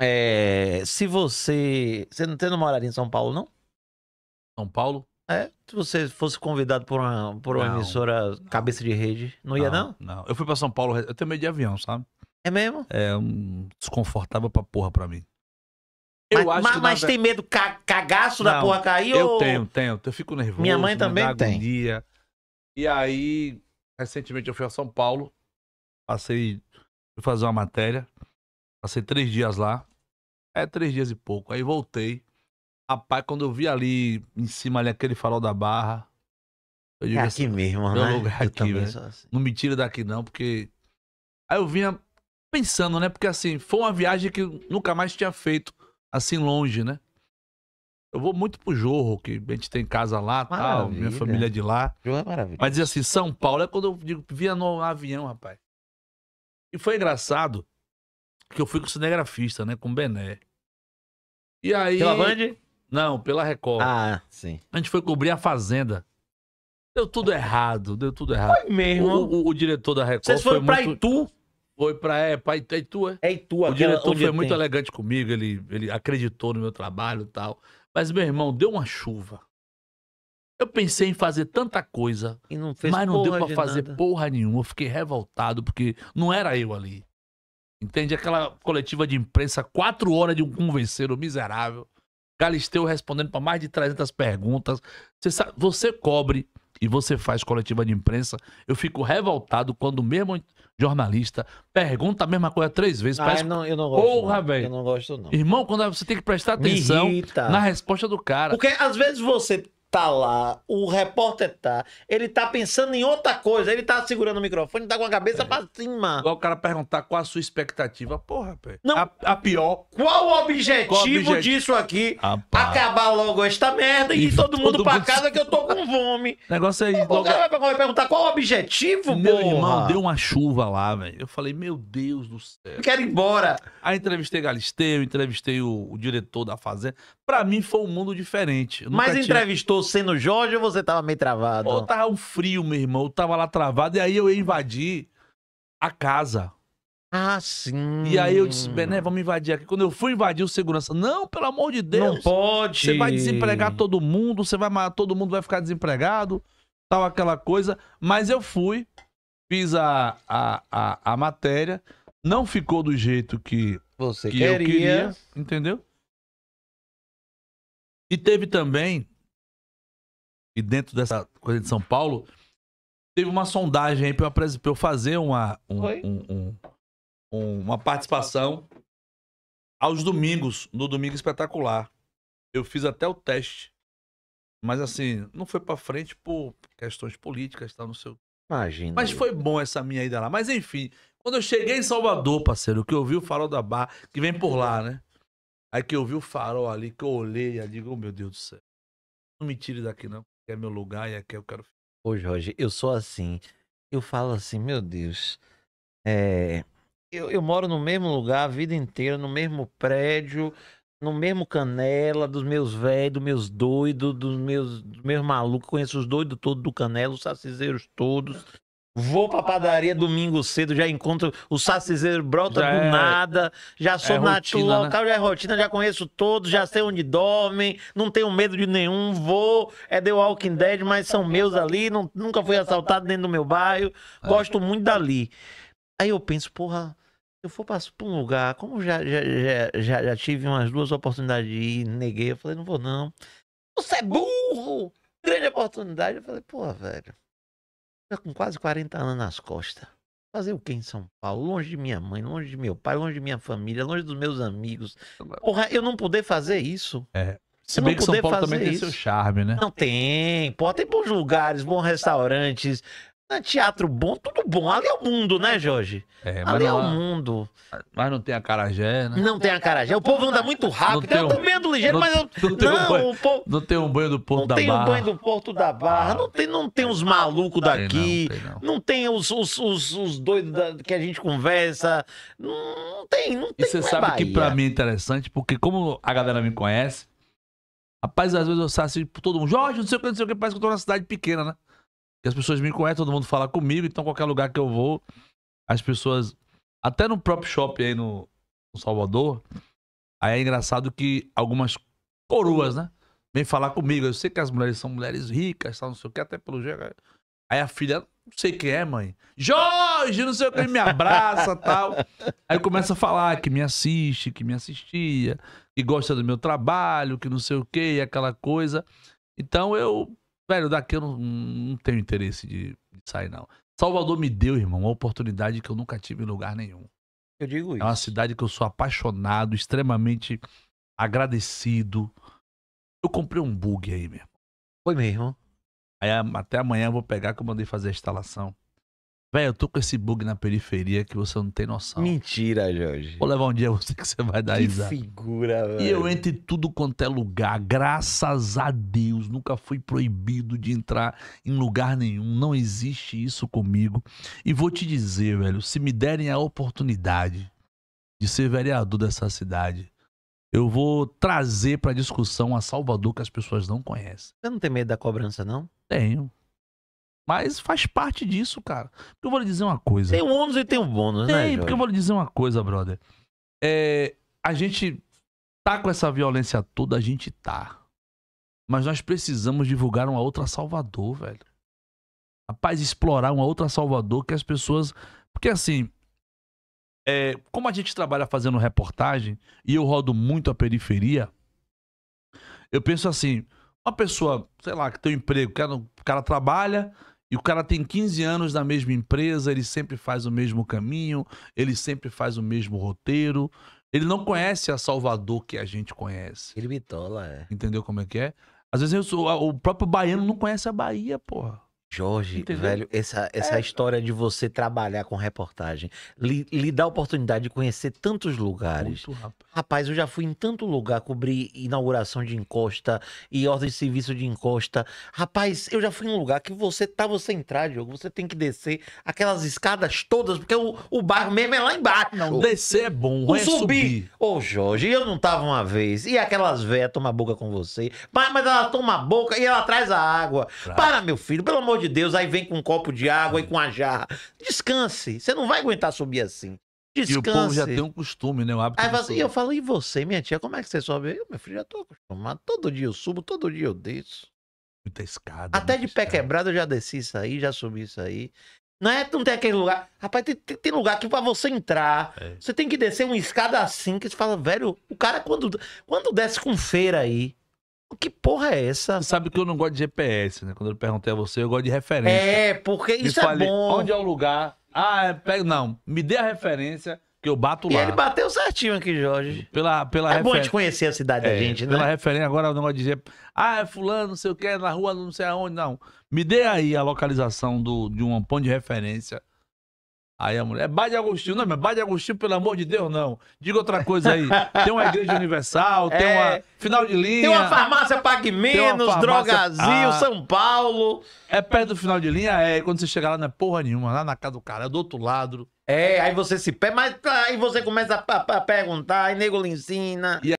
É, se você. Você não, tem não moraria em São Paulo, não? São Paulo? É, se você fosse convidado por uma, por uma Não, emissora cabeça de rede, não ia, não? Não. Eu fui pra São Paulo, eu tenho medo de avião, sabe? É mesmo? É um desconfortável pra porra pra mim. Eu mas acho mas, que mas tem medo ca cagaço da porra cair? Eu ou... tenho, tenho. Eu fico nervoso. Minha mãe também tem. agonia. E aí, recentemente eu fui a São Paulo, passei, fui fazer uma matéria. Passei três dias lá. É, três dias e pouco. Aí voltei. Rapaz, quando eu vi ali em cima ali aquele farol da barra. Eu digo, é assim, aqui assim, mesmo, né? Lugar eu aqui, velho. Né? Assim. Não me tira daqui, não, porque. Aí eu vinha pensando, né? Porque assim, foi uma viagem que eu nunca mais tinha feito assim longe, né? Eu vou muito pro Jorro, que a gente tem casa lá maravilha. tal, minha família é de lá. Jorro é maravilha. Mas assim, São Paulo é quando eu digo, via no avião, rapaz. E foi engraçado que eu fui com o cinegrafista, né? Com o Bené. E aí. Pela Band? Não, pela Record. Ah, sim. A gente foi cobrir a Fazenda. Deu tudo errado, deu tudo errado. Foi mesmo. O, o, o diretor da Record. Vocês foram foi pra muito... Itu? Foi pra, é, pra Itu, é Itu, é? é Itu, O diretor foi muito elegante comigo, ele, ele acreditou no meu trabalho e tal. Mas, meu irmão, deu uma chuva. Eu pensei em fazer tanta coisa, não mas não deu para fazer nada. porra nenhuma. Eu fiquei revoltado porque não era eu ali. Entende? Aquela coletiva de imprensa, quatro horas de um convenceiro miserável. Galisteu respondendo para mais de 300 perguntas. Você, sabe, você cobre e você faz coletiva de imprensa. Eu fico revoltado quando o mesmo jornalista pergunta a mesma coisa três vezes. Ah, parece... não, eu não gosto. Porra, velho. Eu não gosto, não. Irmão, quando você tem que prestar atenção na resposta do cara. Porque às vezes você tá lá, o repórter tá, ele tá pensando em outra coisa, ele tá segurando o microfone, tá com a cabeça é. pra cima. Igual o cara perguntar qual a sua expectativa. Porra, não A, a, pior. Qual o objetivo, qual objetivo? disso aqui? Acabar logo esta merda e, e todo, todo mundo pra mundo... casa que eu tô com fome. O negócio é isso. O cara vai perguntar qual o objetivo, Meu porra? irmão, deu uma chuva lá, velho. Eu falei, meu Deus do céu. Eu quero ir embora. Aí entrevistei Galisteu, entrevistei o, o diretor da Fazenda. Pra mim foi um mundo diferente. Mas entrevistou tinha... sendo Jorge ou você tava meio travado? Eu tava um frio, meu irmão. Eu tava lá travado e aí eu ia invadir a casa. Ah, sim. E aí eu disse, Bené, vamos invadir aqui. Quando eu fui invadir o segurança, não, pelo amor de Deus. Não pode. Você vai desempregar todo mundo, você vai matar todo mundo, vai ficar desempregado, tal, aquela coisa. Mas eu fui, fiz a, a, a, a matéria, não ficou do jeito que, você que queria. eu queria, entendeu? E teve também, e dentro dessa coisa de São Paulo, teve uma sondagem aí pra eu fazer uma, um, um, um, uma participação aos domingos, no Domingo Espetacular. Eu fiz até o teste. Mas assim, não foi pra frente por questões políticas, tá? no seu Imagina. Mas foi bom essa minha ida lá. Mas enfim, quando eu cheguei em Salvador, parceiro, que eu vi o farol da barra, que vem por lá, né? Aí que eu vi o farol ali, que eu olhei e digo, oh, meu Deus do céu. Não me tire daqui não, que é meu lugar e aqui eu quero ficar. Ô Jorge, eu sou assim. Eu falo assim, meu Deus. É... Eu, eu moro no mesmo lugar a vida inteira, no mesmo prédio, no mesmo canela, dos meus velhos, dos meus doidos, dos meus, dos meus malucos. Conheço os doidos todos do canela, os saciseiros todos. Vou pra padaria domingo cedo, já encontro o sacizeiro brota já do é, nada, já sou é nativo né? já é rotina, já conheço todos, já sei onde dormem, não tenho medo de nenhum, vou, é The Walking Dead, mas são meus ali, não, nunca fui assaltado dentro do meu bairro, é. gosto muito dali. Aí eu penso, porra, eu for pra, pra um lugar, como já, já, já, já, tive umas duas oportunidades de ir, neguei, eu falei, não vou não. Você é burro! Grande oportunidade, eu falei, porra, velho já tá com quase 40 anos nas costas. Fazer o que em São Paulo? Longe de minha mãe, longe de meu pai, longe de minha família, longe dos meus amigos. Porra, eu não poder fazer isso. É. Se bem que São Paulo também isso. tem seu charme, né? Não tem. Pô, tem bons lugares, bons restaurantes, é teatro bom, tudo bom. Ali é o mundo, né, é, Jorge? É, Ali é o mundo. Mas não tem a carajé, né? Não tem a carajé. O povo anda muito rápido. Um... Eu medo ligeiro, não... mas eu... não, tem não, um banho, povo... não tem um banho do Porto não da Barra. Não tem um banho do Porto da Barra. Não tem, não tem os malucos daqui. não, tem, não tem, os, os, os, os doidos da... que a gente conversa. Não, tem, não tem. E você é sabe Bahia. que pra mim é interessante, porque como a galera me conhece, rapaz, às vezes eu saio assim, todo mundo, Jorge, não sei o que, não sei o que, parece que eu tô na cidade pequena, né? as pessoas me conhecem, todo mundo fala comigo, então qualquer lugar que eu vou, as pessoas. Até no próprio shopping aí no, no Salvador, aí é engraçado que algumas coroas, né? Vem falar comigo. Eu sei que as mulheres são mulheres ricas, tal, não sei o que, até pelo jeito. Aí a filha, não sei quem é, mãe. Jorge, não sei o que, me abraça tal. Aí começa a falar que me assiste, que me assistia, que gosta do meu trabalho, que não sei o que, aquela coisa. Então eu Velho, daqui eu não, não tenho interesse de sair, não. Salvador me deu, irmão, uma oportunidade que eu nunca tive em lugar nenhum. Eu digo isso. É uma cidade que eu sou apaixonado, extremamente agradecido. Eu comprei um bug aí mesmo. Foi mesmo? Aí até amanhã eu vou pegar que eu mandei fazer a instalação. Velho, eu tô com esse bug na periferia que você não tem noção. Mentira, Jorge. Vou levar um dia você que você vai dar risada. Que figura, velho. E eu entre tudo quanto é lugar. Graças a Deus, nunca fui proibido de entrar em lugar nenhum. Não existe isso comigo. E vou te dizer, velho, se me derem a oportunidade de ser vereador dessa cidade, eu vou trazer pra discussão a Salvador que as pessoas não conhecem. Você não tem medo da cobrança, não? Tenho. Mas faz parte disso, cara. Porque eu vou lhe dizer uma coisa. Tem o ônus e tem o bônus, tem, né? Tem, porque eu vou lhe dizer uma coisa, brother. É, a gente tá com essa violência toda, a gente tá. Mas nós precisamos divulgar uma outra Salvador, velho. Rapaz, explorar uma outra Salvador que as pessoas. Porque assim. É, como a gente trabalha fazendo reportagem e eu rodo muito a periferia, eu penso assim: uma pessoa, sei lá, que tem um emprego, o cara, o cara trabalha, e o cara tem 15 anos na mesma empresa, ele sempre faz o mesmo caminho, ele sempre faz o mesmo roteiro. Ele não conhece a Salvador que a gente conhece. Ele bitola, é. Entendeu como é que é? Às vezes eu sou, o próprio baiano não conhece a Bahia, porra. Jorge, Entendeu? velho, essa, essa é... história de você trabalhar com reportagem, lhe, lhe dá a oportunidade de conhecer tantos lugares. Muito, rapaz. eu já fui em tanto lugar cobrir inauguração de encosta e ordem de serviço de encosta. Rapaz, eu já fui em um lugar que você tá, você entrar, Diogo, você tem que descer aquelas escadas todas, porque o, o bairro mesmo é lá embaixo. Não, descer é bom, o é subir. Ô, oh, Jorge, eu não tava uma vez. E aquelas velhas tomam boca com você. Mas, mas ela toma boca e ela traz a água. Pra... Para, meu filho, pelo amor amor de Deus, aí vem com um copo de água e com a jarra. Descanse. Você não vai aguentar subir assim. Descanse. E o povo já tem um costume, né? Um hábito aí assim, eu falo, e você, minha tia, como é que você sobe? Eu, meu filho, já tô acostumado. Todo dia eu subo, todo dia eu desço. Muita escada. Até muita de escada. pé quebrado eu já desci isso aí, já subi isso aí. Não é? Não tem aquele lugar. Rapaz, tem, tem lugar que pra você entrar, é. você tem que descer uma escada assim, que você fala, velho, o cara quando, quando desce com feira aí, que porra é essa? Você sabe que eu não gosto de GPS, né? Quando eu perguntei a você, eu gosto de referência. É, porque isso falei, é bom. Onde é o lugar? Ah, é, pega, não. Me dê a referência que eu bato e lá. E ele bateu certinho aqui, Jorge. Pela, pela é refer... bom a gente conhecer a cidade é, da gente, né? Pela referência, agora o negócio de dizer, ah, é fulano, não sei o que, na rua não sei aonde, não. Me dê aí a localização do, de um ponto de referência Aí a mulher, é Bar de Agostinho. Não, mas Bar de Agostinho, pelo amor de Deus, não. Diga outra coisa aí. Tem uma igreja universal, tem é, uma final de linha. Tem uma farmácia Pague Menos, farmácia... Drogazil, ah, São Paulo. É perto do final de linha, é. Quando você chegar lá, não é porra nenhuma. Lá na casa do cara, é do outro lado. É, aí você se pega, mas aí você começa a, a, a perguntar, aí nego lhe ensina. E